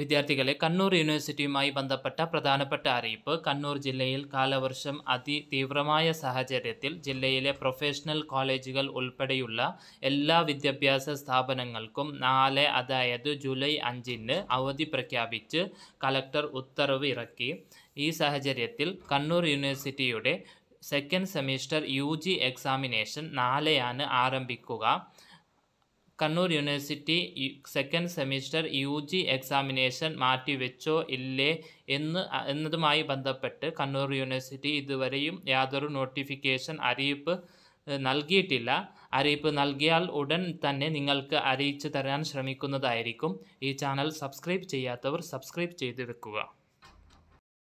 വിദ്യാർത്ഥികളെ കണ്ണൂർ യൂണിവേഴ്സിറ്റിയുമായി ബന്ധപ്പെട്ട പ്രധാനപ്പെട്ട അറിയിപ്പ് കണ്ണൂർ ജില്ലയിൽ കാലവർഷം അതിതീവ്രമായ സാഹചര്യത്തിൽ ജില്ലയിലെ പ്രൊഫഷണൽ കോളേജുകൾ ഉൾപ്പെടെയുള്ള എല്ലാ വിദ്യാഭ്യാസ സ്ഥാപനങ്ങൾക്കും നാളെ അതായത് ജൂലൈ അഞ്ചിന് അവധി പ്രഖ്യാപിച്ച് കലക്ടർ ഉത്തരവ് ഇറക്കി ഈ സാഹചര്യത്തിൽ കണ്ണൂർ യൂണിവേഴ്സിറ്റിയുടെ second semester U G examination നാളെയാണ് ആരംഭിക്കുക Kannur university second semester U G examination മാറ്റിവെച്ചോ ഇല്ലേ എന്ന് എന്നതുമായി ബന്ധപ്പെട്ട് കണ്ണൂർ യൂണിവേഴ്സിറ്റി ഇതുവരെയും യാതൊരു നോട്ടിഫിക്കേഷൻ അറിയിപ്പ് നൽകിയിട്ടില്ല അറിയിപ്പ് നൽകിയാൽ ഉടൻ തന്നെ നിങ്ങൾക്ക് അറിയിച്ചു തരാൻ ശ്രമിക്കുന്നതായിരിക്കും ഈ ചാനൽ സബ്സ്ക്രൈബ് ചെയ്യാത്തവർ സബ്സ്ക്രൈബ് ചെയ്ത് വെക്കുക